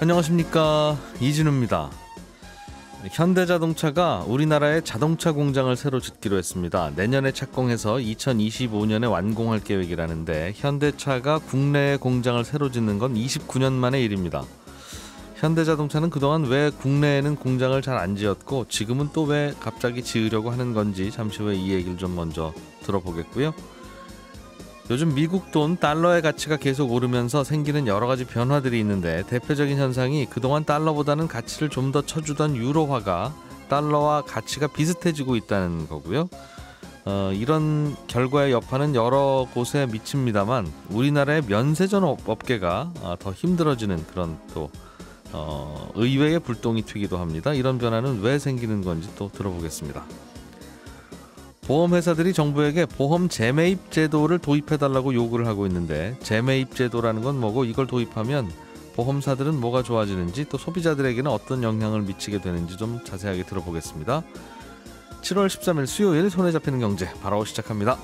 안녕하십니까 이진우입니다. 현대자동차가 우리나라에 자동차 공장을 새로 짓기로 했습니다. 내년에 착공해서 2025년에 완공할 계획이라는데 현대차가 국내에 공장을 새로 짓는 건 29년 만의 일입니다. 현대자동차는 그동안 왜 국내에는 공장을 잘 안 지었고 지금은 또 왜 갑자기 지으려고 하는 건지 잠시 후에 이 얘기를 좀 먼저 들어보겠고요. 요즘 미국 돈 달러의 가치가 계속 오르면서 생기는 여러 가지 변화들이 있는데 대표적인 현상이 그동안 달러보다는 가치를 좀 더 쳐주던 유로화가 달러와 가치가 비슷해지고 있다는 거고요. 어, 이런 결과의 여파는 여러 곳에 미칩니다만 우리나라의 면세점 업계가 아, 더 힘들어지는 그런 또 어, 의외의 불똥이 튀기도 합니다. 이런 변화는 왜 생기는 건지 또 들어보겠습니다. 보험회사들이 정부에게 보험 재매입 제도를 도입해달라고 요구를 하고 있는데 재매입 제도라는 건 뭐고 이걸 도입하면 보험사들은 뭐가 좋아지는지 또 소비자들에게는 어떤 영향을 미치게 되는지 좀 자세하게 들어보겠습니다. 7월 13일 수요일 손에 잡히는 경제 바로 시작합니다.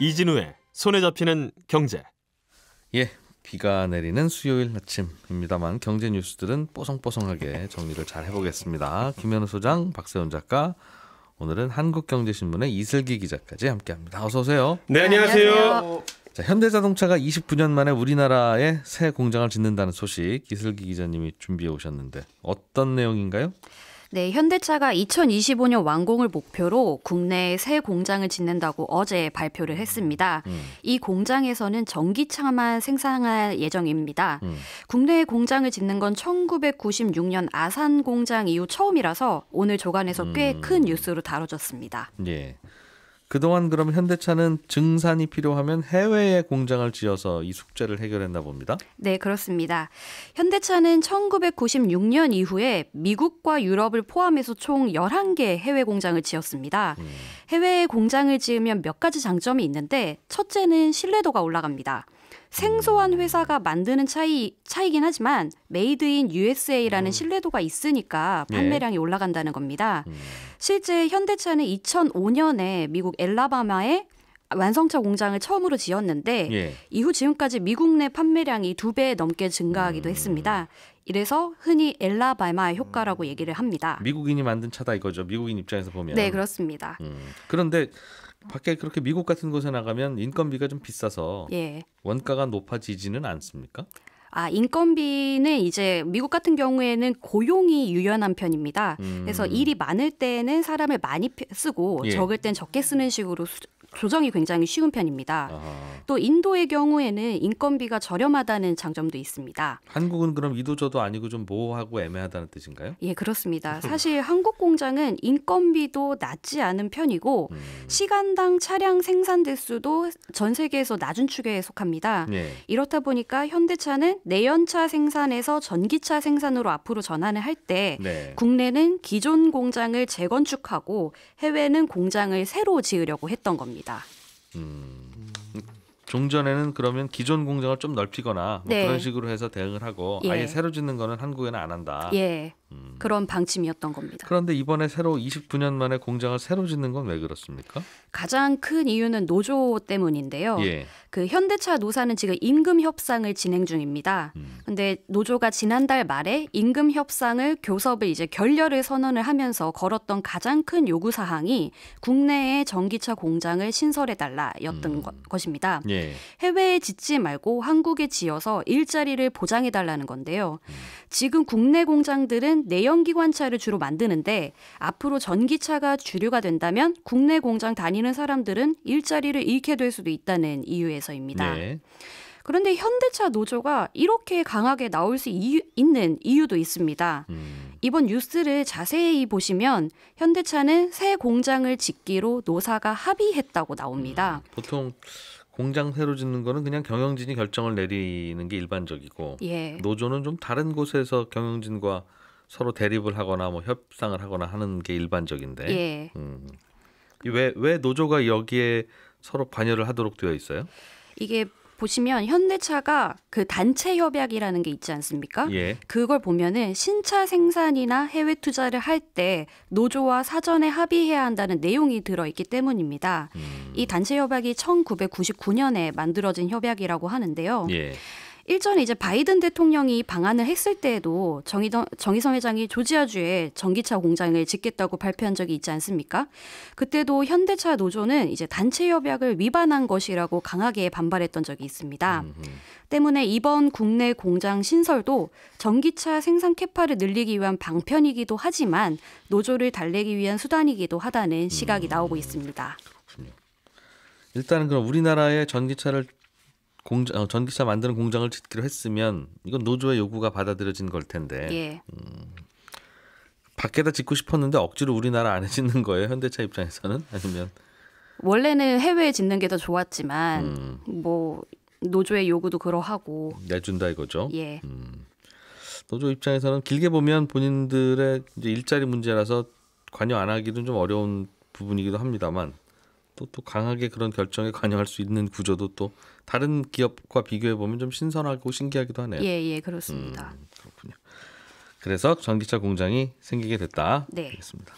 이진우의 손에 잡히는 경제. 예, 비가 내리는 수요일 아침입니다만 경제 뉴스들은 뽀송뽀송하게 정리를 잘 해보겠습니다. 김현우 소장, 박세훈 작가, 오늘은 한국경제신문의 이슬기 기자까지 함께합니다. 어서 오세요. 네, 네 안녕하세요. 자, 현대자동차가 29년 만에 우리나라에 새 공장을 짓는다는 소식 이슬기 기자님이 준비해 오셨는데 어떤 내용인가요? 네, 현대차가 2025년 완공을 목표로 국내에 새 공장을 짓는다고 어제 발표를 했습니다. 음. 음. 이 공장에서는 전기차만 생산할 예정입니다. 음. 국내에 공장을 짓는 건 1996년 아산 공장 이후 처음이라서 오늘 조간에서 꽤큰 음. 뉴스로 다뤄졌습니다. 예. 그동안 그럼 현대차는 증산이 필요하면 해외에 공장을 지어서 이 숙제를 해결했나 봅니다. 네, 그렇습니다. 현대차는 1996년 이후에 미국과 유럽을 포함해서 총 11개 해외 공장을 지었습니다. 음. 해외에 공장을 지으면 몇 가지 장점이 있는데 첫째는 신뢰도가 올라갑니다. 생소한 회사가 만드는 차이 차이긴 하지만 메이드 인 USA라는 음. 신뢰도가 있으니까 예. 판매량이 예. 올라간다는 겁니다. 음. 실제 현대차는 2005년에 미국 엘라바마에 완성차 공장을 처음으로 지었는데 예. 이후 지금까지 미국 내 판매량이 두 배 넘게 증가하기도 음. 했습니다. 이래서 흔히 엘라바마 효과라고 음. 얘기를 합니다. 미국인이 만든 차다 이거죠. 미국인 입장에서 보면. 네, 그렇습니다. 음. 그런데 밖에 그렇게 미국 같은 곳에 나가면 인건비가 좀 비싸서 예. 원가가 높아지지는 않습니까? 아, 인건비는 이제 미국 같은 경우에는 고용이 유연한 편입니다. 음. 그래서 일이 많을 때는 사람을 많이 쓰고 예. 적을 땐 적게 쓰는 식으로 수, 조정이 굉장히 쉬운 편입니다. 아하. 또 인도의 경우에는 인건비가 저렴하다는 장점도 있습니다. 한국은 그럼 이도저도 아니고 좀 모호하고 애매하다는 뜻인가요? 예, 그렇습니다. 사실 한국 공장은 인건비도 낮지 않은 편이고 음. 시간당 차량 생산 대수도 전 세계에서 낮은 축에 속합니다. 예. 이렇다 보니까 현대차는 내연차 생산에서 전기차 생산으로 앞으로 전환을 할때 네. 국내는 기존 공장을 재건축하고 해외는 공장을 새로 지으려고 했던 겁니다. 있습니다. 음. 종전에는 그러면 기존 공장을 좀 넓히거나 뭐 네. 그런 식으로 해서 대응을 하고 예. 아예 새로 짓는 거는 한국에는 안 한다. 예. 음. 그런 방침이었던 겁니다. 그런데 이번에 새로 29년 만에 공장을 새로 짓는 건 왜 그렇습니까? 가장 큰 이유는 노조 때문인데요. 예. 그 현대차 노사는 지금 임금 협상을 진행 중입니다. 음. 근데 노조가 지난달 말에 임금 협상을 교섭을 이제 결렬을 선언을 하면서 걸었던 가장 큰 요구 사항이 국내에 전기차 공장을 신설해 달라였던 음. 것입니다. 예. 해외에 짓지 말고 한국에 지어서 일자리를 보장해 달라는 건데요. 음. 지금 국내 공장들은 경우는 내연기관차를 주로 만드는데 앞으로 전기차가 주류가 된다면 국내 공장 다니는 사람들은 일자리를 잃게 될 수도 있다는 이유에서입니다. 네. 그런데 현대차 노조가 이렇게 강하게 나올 수 이유, 있는 이유도 있습니다. 음. 이번 뉴스를 자세히 보시면 현대차는 새 공장을 짓기로 노사가 합의했다고 나옵니다. 음, 보통 공장 새로 짓는 거는 그냥 경영진이 결정을 내리는 게 일반적이고 예. 노조는 좀 다른 곳에서 경영진과 서로 대립을 하거나 뭐 협상을 하거나 하는 게 일반적인데 예. 음. 왜, 왜 노조가 여기에 서로 관여를 하도록 되어 있어요? 이게 보시면 현대차가 그 단체 협약이라는 게 있지 않습니까? 예. 그걸 보면은 신차 생산이나 해외 투자를 할 때 노조와 사전에 합의해야 한다는 내용이 들어 있기 때문입니다. 음. 이 단체 협약이 1999년에 만들어진 협약이라고 하는데요. 예. 일전에 이제 바이든 대통령이 방한을 했을 때에도 정의동, 성 회장이 조지아주에 전기차 공장을 짓겠다고 발표한 적이 있지 않습니까? 그때도 현대차 노조는 이제 단체 협약을 위반한 것이라고 강하게 반발했던 적이 있습니다. 음흠. 때문에 이번 국내 공장 신설도 전기차 생산 캐파를 늘리기 위한 방편이기도 하지만 노조를 달래기 위한 수단이기도 하다는 시각이 음. 나오고 있습니다. 일단은 그럼 우리나라의 전기차를 공장 어, 전기차 만드는 공장을 짓기로 했으면 이건 노조의 요구가 받아들여진 걸 텐데 예. 음, 밖에다 짓고 싶었는데 억지로 우리나라 안에 짓는 거예요 현대차 입장에서는 아니면 원래는 해외에 짓는 게 더 좋았지만 음. 뭐 노조의 요구도 그러하고 내준다 이거죠. 예. 음. 노조 입장에서는 길게 보면 본인들의 이제 일자리 문제라서 관여 안 하기는 좀 어려운 부분이기도 합니다만 또, 또 강하게 그런 결정에 관여할 수 있는 구조도 또 다른 기업과 비교해 보면 좀 신선하고 신기하기도 하네요. 예, 예, 그렇습니다. 음, 그렇군요. 그래서 전기차 공장이 생기게 됐다. 네. 알겠습니다.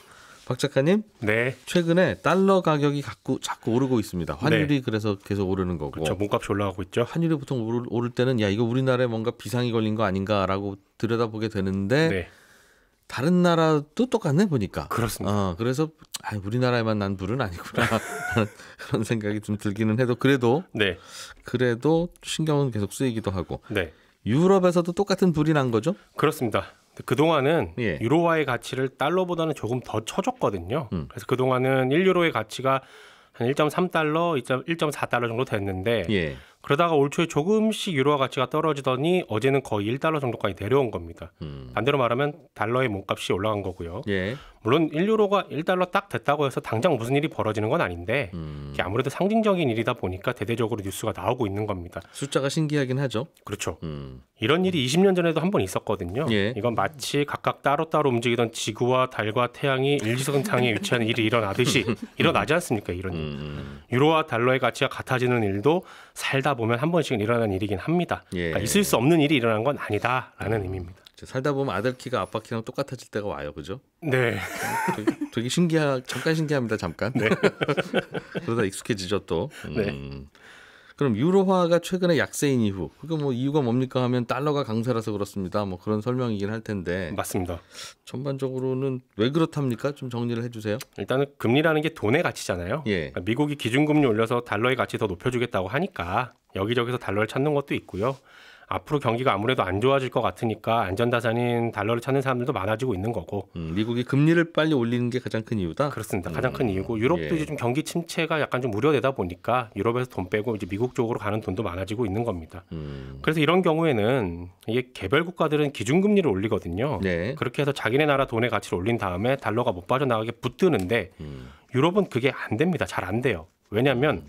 박 작가님, 네. 최근에 달러 가격이 자꾸 자꾸 오르고 있습니다. 네. 환율이 네. 그래서 계속 오르는 거고. 그렇죠. 몸값이 올라가고 있죠. 환율이 보통 오를, 오를 때는 야 이거 우리나라에 뭔가 비상이 걸린 거 아닌가라고 들여다보게 되는데 네. 다른 나라도 똑같네 보니까. 그렇습니다. 어, 그래서 아, 우리나라에만 난 불은 아니구나 그런 생각이 좀 들기는 해도 그래도 네. 그래도 신경은 계속 쓰이기도 하고. 네. 유럽에서도 똑같은 불이 난 거죠? 그렇습니다. 그동안은 예. 유로화의 가치를 달러보다는 조금 더 쳐줬거든요. 음. 그래서 그동안은 1유로의 가치가 한 1.3달러, 1.4달러 정도 됐는데 예. 그러다가 올 초에 조금씩 유로화 가치가 떨어지더니 어제는 거의 1달러 정도까지 내려온 겁니다. 음. 반대로 말하면 달러의 몸값이 올라간 거고요. 예. 물론 1유로가 1달러 딱 됐다고 해서 당장 무슨 일이 벌어지는 건 아닌데 음. 이게 아무래도 상징적인 일이다 보니까 대대적으로 뉴스가 나오고 있는 겁니다. 숫자가 신기하긴 하죠. 그렇죠. 음. 이런 일이 20년 전에도 한 번 있었거든요. 예. 이건 마치 각각 따로따로 움직이던 지구와 달과 태양이 일지선상에 위치하는 일이 일어나듯이 일어나지 않습니까? 이런 일. 음, 음. 유로와 달러의 가치가 같아지는 일도 살다 보면 한 번씩은 일어나는 일이긴 합니다. 예. 그러니까 있을 수 없는 일이 일어난 건 아니다라는 음. 의미입니다. 살다 보면 아들 키가 아빠 키랑 똑같아질 때가 와요, 그죠? 네. 되게, 되게 신기하, 잠깐 신기합니다, 잠깐. 네. 그러다 익숙해지죠 또. 음. 네. 그럼 유로화가 최근에 약세인 이후, 그거 뭐 이유가 뭡니까 하면 달러가 강세라서 그렇습니다. 뭐 그런 설명이긴 할 텐데. 맞습니다. 전반적으로는 왜 그렇답니까? 좀 정리를 해주세요. 일단은 금리라는 게 돈의 가치잖아요. 예. 그러니까 미국이 기준금리 올려서 달러의 가치 더 높여주겠다고 하니까 여기저기서 달러를 찾는 것도 있고요. 앞으로 경기가 아무래도 안 좋아질 것 같으니까 안전다산인 달러를 찾는 사람들도 많아지고 있는 거고. 음, 미국이 금리를 빨리 올리는 게 가장 큰 이유다. 그렇습니다. 가장 음, 큰 이유고 유럽도 예. 이제 좀 경기 침체가 약간 좀 우려되다 보니까 유럽에서 돈 빼고 이제 미국 쪽으로 가는 돈도 많아지고 있는 겁니다. 음. 그래서 이런 경우에는 이게 개별 국가들은 기준금리를 올리거든요. 네. 그렇게 해서 자기네 나라 돈의 가치를 올린 다음에 달러가 못 빠져나가게 붙드는데 음. 유럽은 그게 안 됩니다. 잘 안 돼요. 왜냐하면 음.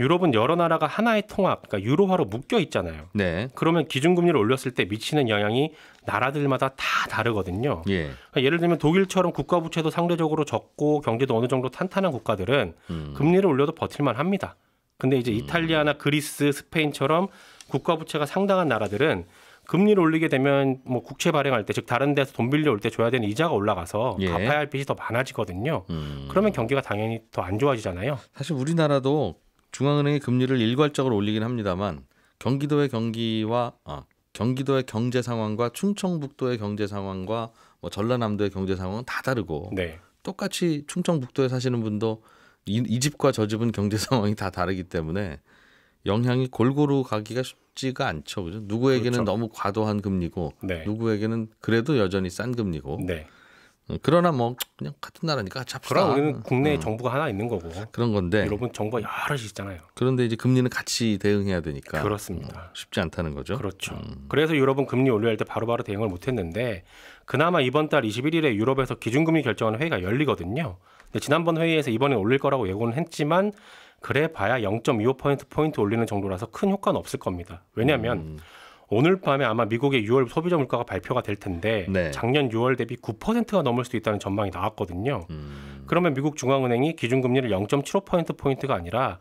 유럽은 여러 나라가 하나의 통합, 그러니까 유로화로 묶여 있잖아요. 네. 그러면 기준금리를 올렸을 때 미치는 영향이 나라들마다 다 다르거든요. 예. 그러니까 예를 들면 독일처럼 국가 부채도 상대적으로 적고 경제도 어느 정도 탄탄한 국가들은 음. 금리를 올려도 버틸만 합니다. 근데 이제 음. 이탈리아나 그리스, 스페인처럼 국가 부채가 상당한 나라들은 금리를 올리게 되면 뭐 국채 발행할 때 즉 다른 데서 돈 빌려올 때 줘야 되는 이자가 올라가서 예. 갚아야 할 빚이 더 많아지거든요. 음. 그러면 경기가 당연히 더 안 좋아지잖아요. 사실 우리나라도 중앙은행이 금리를 일괄적으로 올리긴 합니다만 경기도의 경기와 아, 경기도의 경제 상황과 충청북도의 경제 상황과 뭐 전라남도의 경제 상황은 다 다르고 네. 똑같이 충청북도에 사시는 분도 이, 이, 집과 저 집은 경제 상황이 다 다르기 때문에 영향이 골고루 가기가 쉽지가 않죠. 그죠? 누구에게는 그렇죠. 너무 과도한 금리고 네. 누구에게는 그래도 여전히 싼 금리고 네. 음, 그러나 뭐 그냥 같은 나라니까 잡시다. 그럼 우리는 국내 음. 정부가 하나 있는 거고 그런 건데 여러분 정부가 여럿이 있잖아요. 그런데 이제 금리는 같이 대응해야 되니까 그렇습니다. 음, 쉽지 않다는 거죠. 그렇죠. 음. 그래서 유럽은 금리 올려야 할 때 바로바로 대응을 못했는데 그나마 이번 달 21일에 유럽에서 기준금리 결정하는 회의가 열리거든요. 근데 지난번 회의에서 이번에 올릴 거라고 예고는 했지만 그래 봐야 0.25% 포인트 올리는 정도라서 큰 효과는 없을 겁니다. 왜냐하면 음. 오늘 밤에 아마 미국의 6월 소비자 물가가 발표가 될 텐데 네. 작년 6월 대비 9%가 넘을 수 있다는 전망이 나왔거든요. 음. 그러면 미국 중앙은행이 기준금리를 0.75% 포인트가 아니라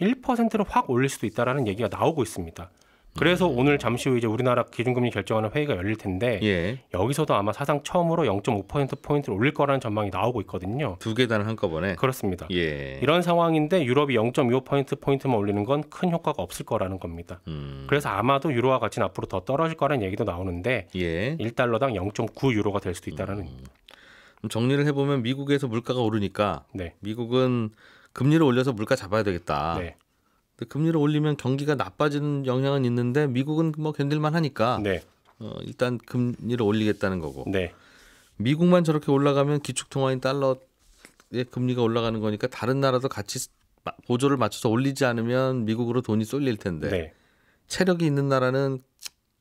1%로 확 올릴 수도 있다라는 얘기가 나오고 있습니다. 그래서 오늘 잠시 후 이제 우리나라 기준금리 결정하는 회의가 열릴 텐데 예. 여기서도 아마 사상 처음으로 0.5% 포인트를 올릴 거라는 전망이 나오고 있거든요. 두 개단 한꺼번에. 그렇습니다. 예. 이런 상황인데 유럽이 0.25% 포인트 포인트만 올리는 건 큰 효과가 없을 거라는 겁니다. 음. 그래서 아마도 유로화 가치는 앞으로 더 떨어질 거라는 얘기도 나오는데 예. 1달러당 0.9 유로가 될 수도 있다는 라 음. 의미입니다. 정리를 해보면 미국에서 물가가 오르니까 네. 미국은 금리를 올려서 물가 잡아야 되겠다. 네. 그 금리를 올리면 경기가 나빠지는 영향은 있는데 미국은 뭐 견딜만 하니까 네. 어, 일단 금리를 올리겠다는 거고 네. 미국만 저렇게 올라가면 기축통화인 달러의 금리가 올라가는 거니까 다른 나라도 같이 보조를 맞춰서 올리지 않으면 미국으로 돈이 쏠릴 텐데 네. 체력이 있는 나라는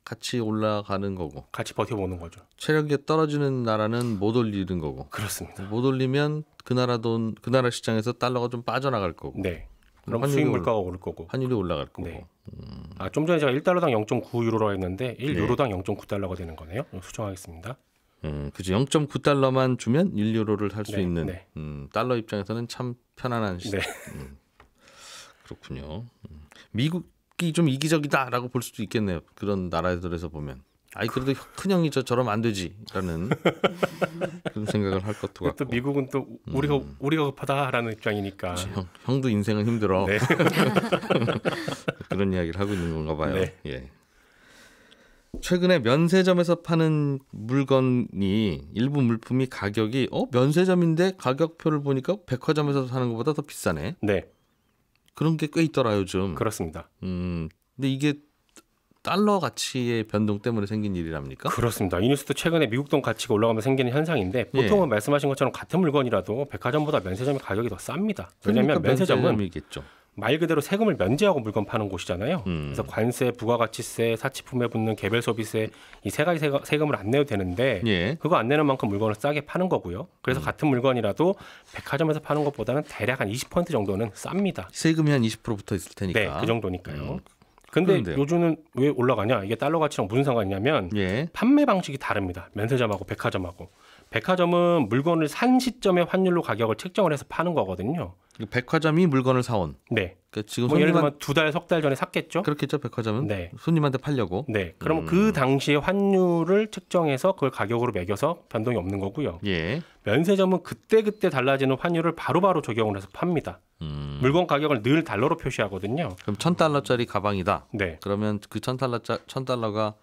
같이 올라가는 거고 같이 버텨보는 거죠. 체력이 떨어지는 나라는 못 올리는 거고 그렇습니다. 못 올리면 그 나라 돈 그 나라 시장에서 달러가 좀 빠져나갈 거고. 네. 뭐 그럼 환율이 수입 물가가 오를 거고 환율이 올라갈 거고. 네. 음. 아좀 전에 제가 1달러당 0 9유로라 했는데 1유로당 네. 0.9달러가 되는 거네요. 수정하겠습니다. 음, 그죠. 0.9달러만 주면 1유로를 할수 네, 있는 네. 음, 달러 입장에서는 참 편안한 시. 네. 음, 그렇군요. 음. 미국이 좀 이기적이다라고 볼 수도 있겠네요. 그런 나라들에서 보면. 아이 그래도 큰 형이 저처럼 안 되지라는 그런 생각을 할 것도 같고 또 미국은 또 우리가 음. 우리가 급하다라는 입장이니까 형, 형도 인생은 힘들어 네. 그런 이야기를 하고 있는 건가 봐요. 네. 예. 최근에 면세점에서 파는 물건이 일부 물품이 가격이 어 면세점인데 가격표를 보니까 백화점에서 사는 것보다 더 비싸네. 네. 그런 게 꽤 있더라 요즘. 그렇습니다. 음 근데 이게 달러 가치의 변동 때문에 생긴 일이랍니까? 그렇습니다. 이 뉴스도 최근에 미국 돈 가치가 올라가면 생기는 현상인데 예. 보통은 예. 말씀하신 것처럼 같은 물건이라도 백화점보다 면세점의 가격이 더 쌉니다. 왜냐하면 그러니까 면세점은 말 그대로 세금을 면제하고 물건 파는 곳이잖아요. 음. 그래서 관세, 부가가치세, 사치품에 붙는 개별 소비세 이 세 가지 세금을 안 내도 되는데 예. 그거 안 내는 만큼 물건을 싸게 파는 거고요. 그래서 음. 같은 물건이라도 백화점에서 파는 것보다는 대략 한20% 정도는 쌉니다. 세금이 한20% 붙어 있을 테니까. 네, 그 정도니까요. 음. 근데 그런데요. 요즘은 왜 올라가냐? 이게 달러 가치랑 무슨 상관이냐면 예. 판매 방식이 다릅니다. 면세점하고 백화점하고. 백화점은 물건을 산 시점의 환율로 가격을 책정을 해서 파는 거거든요. 그러니까 백화점이 물건을 사온. 네. 그러니까 지금 뭐 예를 들면 두 달, 석 달 전에 샀겠죠. 그렇겠죠. 백화점은 네. 손님한테 팔려고. 네. 그럼 음. 그 당시에 환율을 책정해서 그걸 가격으로 매겨서 변동이 없는 거고요. 예. 면세점은 그때 그때 달라지는 환율을 바로바로 적용을 해서 팝니다. 음. 물건 가격을 늘 달러로 표시하거든요. 그럼 천 달러짜리 가방이다. 네. 그러면 그 천 달러 천 달러가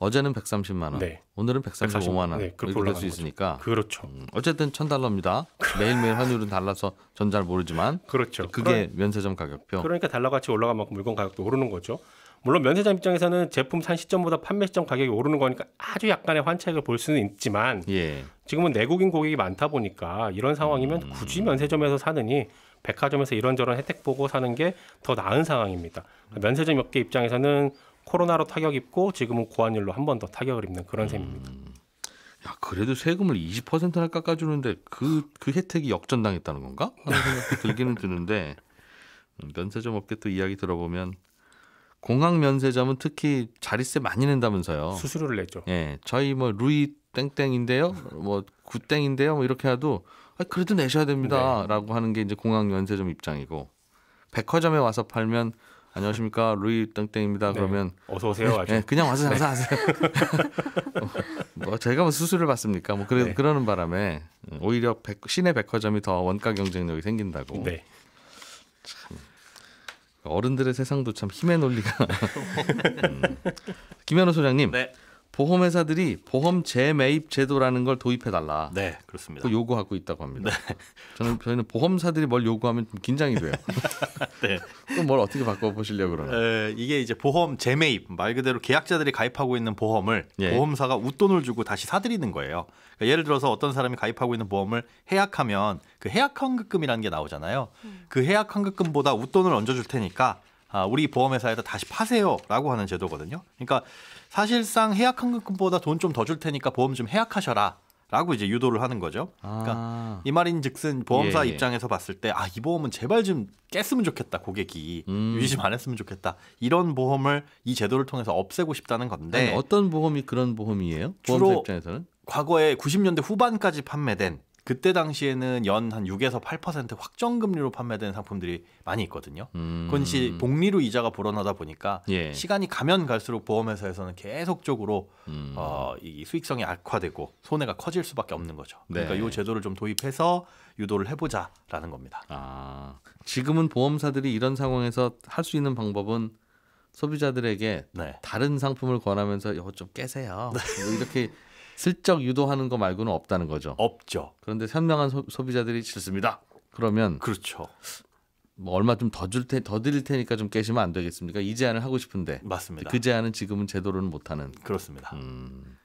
어제는 130만 원, 네. 오늘은 135만 원 네, 이렇게 될수 있으니까. 그렇죠. 음, 어쨌든 천 달러입니다. 매일매일 환율은 달라서 전 잘 모르지만 그렇죠. 그게 그런, 면세점 가격표. 그러니까 달러 가치 올라간 만큼 물건 가격도 오르는 거죠. 물론 면세점 입장에서는 제품 산 시점보다 판매 시점 가격이 오르는 거니까 아주 약간의 환차익을 볼 수는 있지만 예. 지금은 내국인 고객이 많다 보니까 이런 상황이면 음. 굳이 면세점에서 사느니 백화점에서 이런저런 혜택 보고 사는 게 더 나은 상황입니다. 음. 면세점 업계 입장에서는 코로나로 타격 입고 지금은 고환율로 한 번 더 타격을 입는 그런 음. 셈입니다. 야, 그래도 세금을 20%나 깎아주는데 그, 그 혜택이 역전당했다는 건가? 생각도 들기는 드는데, 음, 면세점 업계 또 이야기 들어보면, 공항 면세점은 특히 자릿세 많이 낸다면서요. 수수료를 내죠. 예. 저희 뭐, 루이 땡땡인데요. 뭐, 구땡인데요. 뭐, 이렇게 해도, 아, 그래도 내셔야 됩니다. 라고 네. 하는 게 이제 공항 면세점 입장이고, 백화점에 와서 팔면 안녕하십니까 루이 땅땡입니다. 네. 그러면 어서 오세요. 네, 네 그냥 와서 네. 장사하세뭐 제가 뭐수수료 받습니까? 뭐 그래, 그러는 바람에 음, 오히려 백, 시내 백화점이 더 원가 경쟁력이 생긴다고. 참 어른들의 세상도 참 힘의 논리가. 음. 김현우 소장님. 네. 보험회사들이 보험 재매입 제도라는 걸 도입해달라. 네, 그렇습니다. 요구하고 있다고 합니다. 네. 저는 저희는 보험사들이 뭘 요구하면 좀 긴장이 돼요. 네. 또뭘 어떻게 바꿔보시려고 그러나? 에, 이게 이제 보험 재매입 말 그대로 계약자들이 가입하고 있는 보험을 예. 보험사가 웃돈을 주고 다시 사들이는 거예요. 그러니까 예를 들어서 어떤 사람이 가입하고 있는 보험을 해약하면 그 해약 환급금이라는 게 나오잖아요. 음. 그 해약 환급금보다 웃돈을 얹어줄 테니까 아, 우리 보험회사에다 다시 파세요라고 하는 제도거든요. 그러니까 사실상 해약한 금보다 돈 좀 더 줄 테니까 보험 좀 해약하셔라. 라고 이제 유도를 하는 거죠. 그러니까 아. 이 말인 즉슨 보험사 예, 예. 입장에서 봤을 때 아, 이 보험은 제발 좀 깼으면 좋겠다. 고객이 음. 유지 좀안 했으면 좋겠다. 이런 보험을 이 제도를 통해서 없애고 싶다는 건데. 아니, 어떤 보험이 그런 보험이에요? 보험사 입장에서는? 과거에 90년대 후반까지 판매된 그때 당시에는 연 한 6에서 8% 확정 금리로 판매되는 상품들이 많이 있거든요. 음. 그건 시 복리로 이자가 불어나다 보니까 예. 시간이 가면 갈수록 보험회사에서는 계속적으로 음. 어, 이 수익성이 악화되고 손해가 커질 수밖에 없는 거죠. 그러니까 네. 이 제도를 좀 도입해서 유도를 해보자라는 겁니다. 아, 지금은 보험사들이 이런 상황에서 할 수 있는 방법은 소비자들에게 네. 다른 상품을 권하면서 이거 어, 좀 깨세요. 네. 뭐 이렇게 슬쩍 유도하는 거 말고는 없다는 거죠. 없죠. 그런데 현명한 소, 비자들이 싫습니다. 그러면 그렇죠. 뭐 얼마 좀 더줄 테, 더 드릴 테니까 좀 깨시면 안 되겠습니까? 이 제안을 하고 싶은데 맞습니다. 그 제안은 지금은 제도로는 못하는 그렇습니다. 음.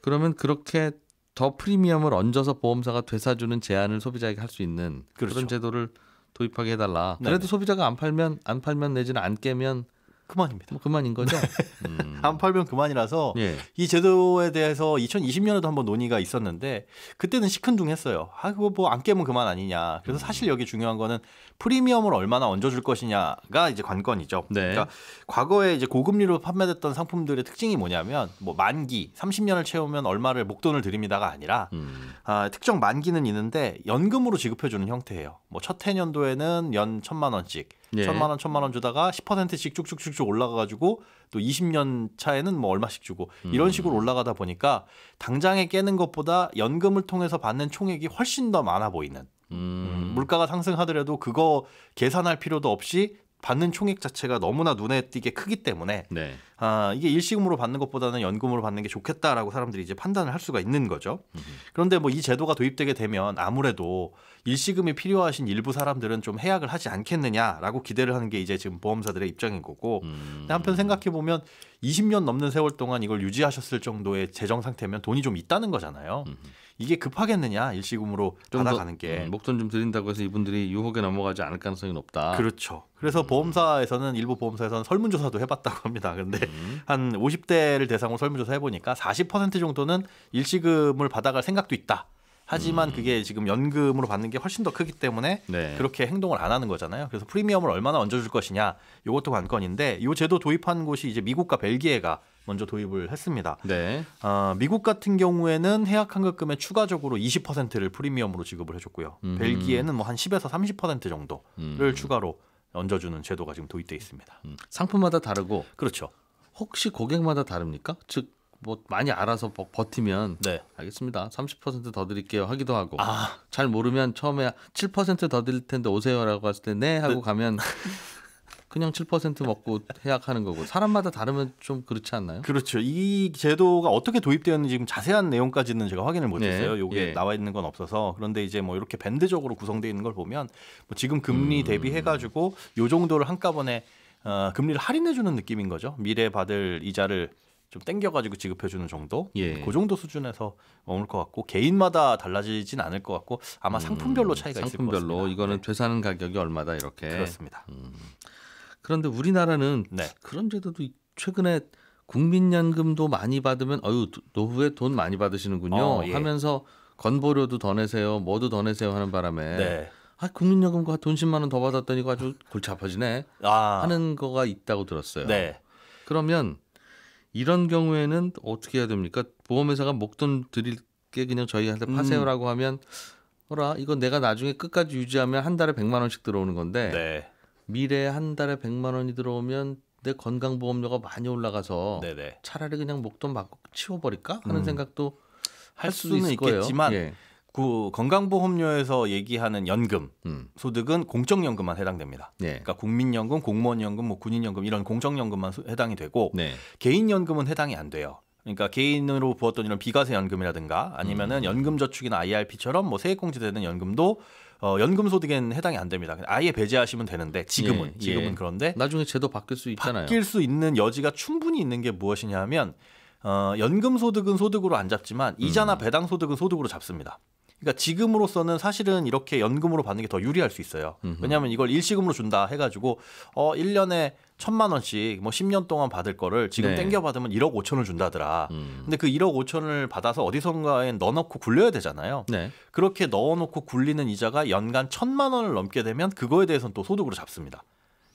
그러면 그렇게 더 프리미엄을 얹어서 보험사가 되사주는 제안을 소비자에게 할 수 있는 그렇죠. 그런 제도를 도입하게 해달라. 그래도 네네. 소비자가 안 팔면 안 팔면 내지는 안 깨면 그만입니다. 뭐 그만인 거죠. 네. 음. 다음 8 그만이라서 예. 이 제도에 대해서 2020년에도 한번 논의가 있었는데 그때는 시큰둥했어요. 아 그거 뭐안 깨면 그만 아니냐. 그래서 음. 사실 여기 중요한 거는 프리미엄을 얼마나 얹어줄 것이냐가 이제 관건이죠. 네. 그러니까 과거에 이제 고금리로 판매됐던 상품들의 특징이 뭐냐면 뭐 만기 30년을 채우면 얼마를 목돈을 드립니다가 아니라 음. 아, 특정 만기는 있는데 연금으로 지급해주는 형태예요. 뭐첫 해년도에는 연 천만 원씩 예. 천만 원, 천만 원 주다가 10%씩 쭉쭉쭉쭉 올라가가지고 또 20년 차에는 뭐 얼마씩 주고 이런 음. 식으로 올라가다 보니까 당장에 깨는 것보다 연금을 통해서 받는 총액이 훨씬 더 많아 보이는 음. 물가가 상승하더라도 그거 계산할 필요도 없이 받는 총액 자체가 너무나 눈에 띄게 크기 때문에 네. 아, 이게 일시금으로 받는 것보다는 연금으로 받는 게 좋겠다라고 사람들이 이제 판단을 할 수가 있는 거죠. 음흠. 그런데 뭐 이 제도가 도입되게 되면 아무래도 일시금이 필요하신 일부 사람들은 좀 해약을 하지 않겠느냐라고 기대를 하는 게 이제 지금 보험사들의 입장인 거고 음. 한편 생각해 보면 20년 넘는 세월 동안 이걸 유지하셨을 정도의 재정 상태면 돈이 좀 있다는 거잖아요. 음흠. 이게 급하겠느냐 일시금으로 받아가는 게 음, 목돈 좀 드린다고 해서 이분들이 유혹에 넘어가지 않을 가능성이 높다. 그렇죠. 그래서 음. 보험사에서는 일부 보험사에서는 설문조사도 해봤다고 합니다. 근데 음. 한 50대를 대상으로 설문조사 해보니까 40% 정도는 일시금을 받아갈 생각도 있다. 하지만 음. 그게 지금 연금으로 받는 게 훨씬 더 크기 때문에 네. 그렇게 행동을 안 하는 거잖아요. 그래서 프리미엄을 얼마나 얹어줄 것이냐 이것도 관건인데 이 제도 도입한 곳이 이제 미국과 벨기에가 먼저 도입을 했습니다. 네. 어, 미국 같은 경우에는 해약 환급금에 추가적으로 20%를 프리미엄으로 지급을 해줬고요. 음. 벨기에는 뭐 한 10에서 30% 정도를 음. 추가로 얹어주는 제도가 지금 도입돼 있습니다. 음. 상품마다 다르고 그렇죠. 혹시 고객마다 다릅니까? 즉뭐 많이 알아서 버티면 네. 알겠습니다. 30%더 드릴게요 하기도 하고 아. 잘 모르면 처음에 7%더 드릴 텐데 오세요라고 했을 때네 하고 네. 가면 그냥 7% 먹고 해약하는 거고 사람마다 다르면 좀 그렇지 않나요? 그렇죠. 이 제도가 어떻게 도입되었는지 지금 자세한 내용까지는 제가 확인을 네. 못했어요. 요게 네. 나와 있는 건 없어서 그런데 이제 뭐 이렇게 밴드적으로 구성되어 있는 걸 보면 뭐 지금 금리 음. 대비해가지고 요 정도를 한꺼번에 어, 금리를 할인해주는 느낌인 거죠. 미래 받을 이자를 좀 땡겨가지고 지급해주는 정도, 예. 그 정도 수준에서 머물 것 같고 개인마다 달라지진 않을 것 같고 아마 음, 상품별로 차이가 음, 상품별로 있을 것 같습니다. 이거는 네. 사는 가격이 얼마다 이렇게 그렇습니다. 음. 그런데 우리나라는 네. 그런 제도도 최근에 국민연금도 많이 받으면 어유 노후에 돈 많이 받으시는군요 어, 예. 하면서 건보료도 더 내세요, 뭐도 더 내세요 하는 바람에 네. 아, 국민연금과 돈 10만 원 더 받았더니 아주 골치 아파지네 아. 하는 거가 있다고 들었어요. 네. 그러면 이런 경우에는 어떻게 해야 됩니까? 보험회사가 목돈 드릴 게 그냥 저희한테 음. 파세요라고 음. 하면 어라 이거 내가 나중에 끝까지 유지하면 한 달에 백만 원씩 들어오는 건데 네. 미래에 한 달에 백만 원이 들어오면 내 건강보험료가 많이 올라가서 네네. 네. 차라리 그냥 목돈 받고 치워버릴까 하는 음. 생각도 할, 할 수는, 수는 있겠지만 예. 그 건강보험료에서 얘기하는 연금 음. 소득은 공적연금만 해당됩니다. 네. 그러니까 국민연금, 공무원연금, 뭐 군인연금 이런 공적연금만 해당이 되고 네. 개인연금은 해당이 안 돼요. 그러니까 개인으로 부었던 이런 비과세 연금이라든가 아니면은 음. 연금저축이나 IRP처럼 뭐 세액공제되는 연금도 어, 연금 소득에는 해당이 안 됩니다. 아예 배제하시면 되는데 지금은 예, 예. 지금은 예. 그런데 나중에 제도 바뀔 수 있잖아요. 바뀔 수 있는 여지가 충분히 있는 게 무엇이냐면 어, 연금 소득은 소득으로 안 잡지만 이자나 음. 배당 소득은 소득으로 잡습니다. 그러니까 지금으로서는 사실은 이렇게 연금으로 받는 게 더 유리할 수 있어요. 음흠. 왜냐하면 이걸 일시금으로 준다 해가지고 어 1년에 천만 원씩 뭐 10년 동안 받을 거를 지금 네. 땡겨 받으면 1억 5천을 준다더라. 음. 근데 그 1억 5천을 받아서 어디선가에 넣어놓고 굴려야 되잖아요. 네. 그렇게 넣어놓고 굴리는 이자가 연간 천만 원을 넘게 되면 그거에 대해서는 또 소득으로 잡습니다.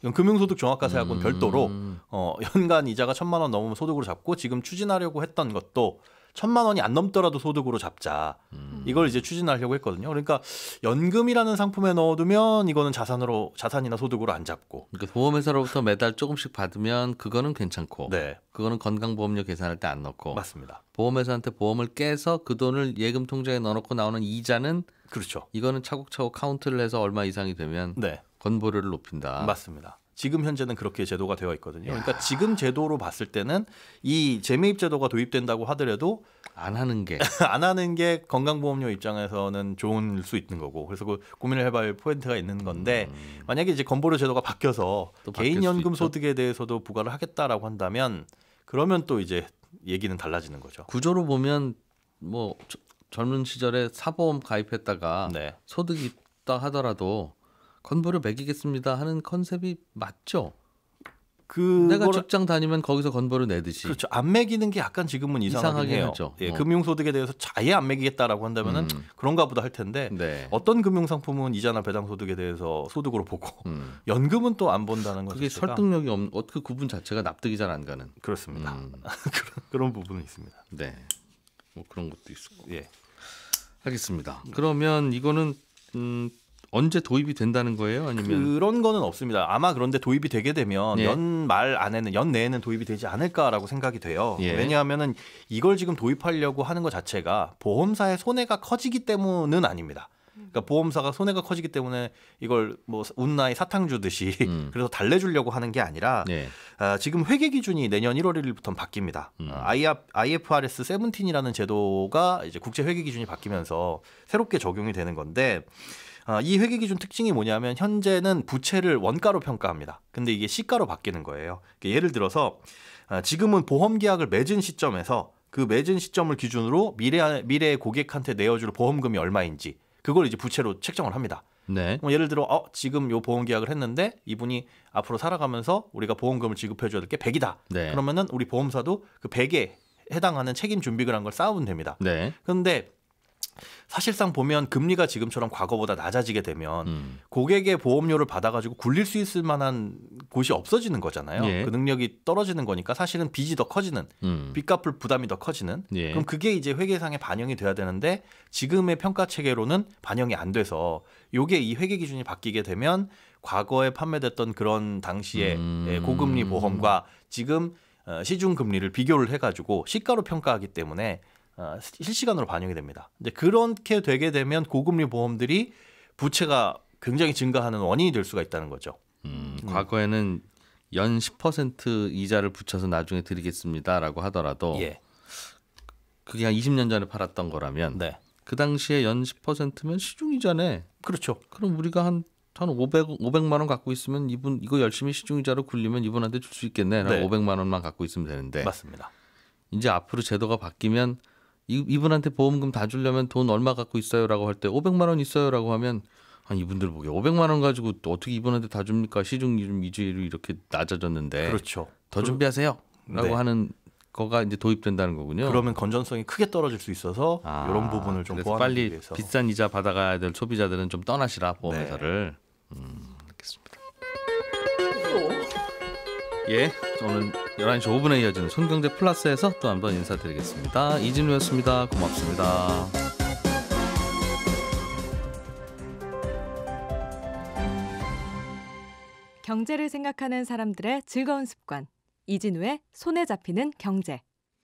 이건 금융소득 종합과세하고는 음. 별도로 어, 연간 이자가 천만 원 넘으면 소득으로 잡고 지금 추진하려고 했던 것도 천만 원이 안 넘더라도 소득으로 잡자. 음. 이걸 이제 추진하려고 했거든요. 그러니까 연금이라는 상품에 넣어두면 이거는 자산으로 자산이나 소득으로 안 잡고. 그러니까 보험회사로부터 매달 조금씩 받으면 그거는 괜찮고. 네. 그거는 건강보험료 계산할 때 안 넣고. 맞습니다. 보험회사한테 보험을 깨서 그 돈을 예금 통장에 넣어놓고 나오는 이자는 그렇죠. 이거는 차곡차곡 카운트를 해서 얼마 이상이 되면 네. 건보료를 높인다. 맞습니다. 지금 현재는 그렇게 제도가 되어 있거든요. 그러니까 지금 제도로 봤을 때는 이 재매입 제도가 도입된다고 하더라도 안 하는 게 안 하는 게 건강보험료 입장에서는 좋은 수 있는 거고 그래서 그 고민을 해봐야 포인트가 있는 건데 음. 만약에 이제 건보료 제도가 바뀌어서 개인연금 소득에 대해서도 부과를 하겠다라고 한다면 그러면 또 이제 얘기는 달라지는 거죠. 구조로 보면 뭐 젊은 시절에 사보험 가입했다가 네. 소득이 있다 하더라도 건보료 매기겠습니다 하는 컨셉이 맞죠? 그 내가 직장 다니면 거기서 건보료 내듯이 그렇죠 안 매기는 게 약간 지금은 이상하긴 해요. 예, 어. 뭐. 금융 소득에 대해서 아예 안 매기겠다라고 한다면은 음. 그런가보다 할 텐데 네. 어떤 금융 상품은 이자나 배당 소득에 대해서 소득으로 보고 음. 연금은 또 안 본다는 거죠. 그게 설득력이 없는 어, 그 구분 자체가 납득이 잘 안 가는 그렇습니다. 음. 그런, 그런 부분은 있습니다. 네, 뭐 그런 것도 있고 예, 하겠습니다. 그러면 이거는 음, 언제 도입이 된다는 거예요? 아니면 그런 거는 없습니다. 아마 그런데 도입이 되게 되면 예. 연말 안에는 연 내에는 도입이 되지 않을까라고 생각이 돼요. 예. 왜냐하면은 이걸 지금 도입하려고 하는 것 자체가 보험사의 손해가 커지기 때문은 아닙니다. 그러니까 보험사가 손해가 커지기 때문에 이걸 뭐 운나이 사탕 주듯이 음. 그래서 달래주려고 하는 게 아니라 네. 아, 지금 회계 기준이 내년 1월 1일부터 바뀝니다. 음. IFRS 아, 17이라는 제도가 이제 국제 회계 기준이 바뀌면서 새롭게 적용이 되는 건데 아, 이 회계 기준 특징이 뭐냐면 현재는 부채를 원가로 평가합니다. 근데 이게 시가로 바뀌는 거예요. 예를 들어서 아, 지금은 보험 계약을 맺은 시점에서 그 맺은 시점을 기준으로 미래 미래의 고객한테 내어줄 보험금이 얼마인지 그걸 이제 부채로 책정을 합니다. 네. 예를 들어 어, 지금 요 보험 계약을 했는데 이분이 앞으로 살아가면서 우리가 보험금을 지급해 줘야 될 게 100이다. 네. 그러면은 우리 보험사도 그 100에 해당하는 책임 준비금이라는 걸 쌓으면 됩니다. 네. 근데 사실상 보면 금리가 지금처럼 과거보다 낮아지게 되면 음. 고객의 보험료를 받아가지고 굴릴 수 있을 만한 곳이 없어지는 거잖아요. 예. 그 능력이 떨어지는 거니까 사실은 빚이 더 커지는 음. 빚 갚을 부담이 더 커지는 예. 그럼 그게 이제 회계상에 반영이 돼야 되는데 지금의 평가 체계로는 반영이 안 돼서 요게 이 회계 기준이 바뀌게 되면 과거에 판매됐던 그런 당시의 예, 음. 고금리 보험과 지금 어, 시중 금리를 비교를 해가지고 시가로 평가하기 때문에 아, 실시간으로 반영이 됩니다. 이제 그렇게 되게 되면 고금리 보험들이 부채가 굉장히 증가하는 원인이 될 수가 있다는 거죠. 음, 음. 과거에는 연 10% 이자를 붙여서 나중에 드리겠습니다라고 하더라도 예. 그게 한 20년 전에 팔았던 거라면 네. 그 당시에 연 10%면 시중 이자네. 그렇죠. 그럼 우리가 한 한 500, 500만 원 갖고 있으면 이분 이거 열심히 시중이자로 굴리면 이분한테 줄 수 있겠네. 네. 500만 원만 갖고 있으면 되는데. 맞습니다. 이제 앞으로 제도가 바뀌면 이, 이분한테 보험금 다 주려면 돈 얼마 갖고 있어요라고 할 때 500만 원 있어요라고 하면 아 이분들 보기 500만 원 가지고 또 어떻게 이분한테 다 줍니까? 시중 이주로 이렇게 이 낮아졌는데. 그렇죠. 더 준비하세요라고 네. 하는 거가 이제 도입된다는 거군요. 그러면 건전성이 크게 떨어질 수 있어서 아, 이런 부분을 좀보완하 빨리 위해서. 비싼 이자 받아가야 될 소비자들은 좀 떠나시라 보험회사를. 네. 음, 알겠습니다. 예, 저는 11시 5분에 이어지는 손경제 플러스에서 또 한 번 인사드리겠습니다. 이진우였습니다. 고맙습니다. 경제를 생각하는 사람들의 즐거운 습관. 이진우의 손에 잡히는 경제.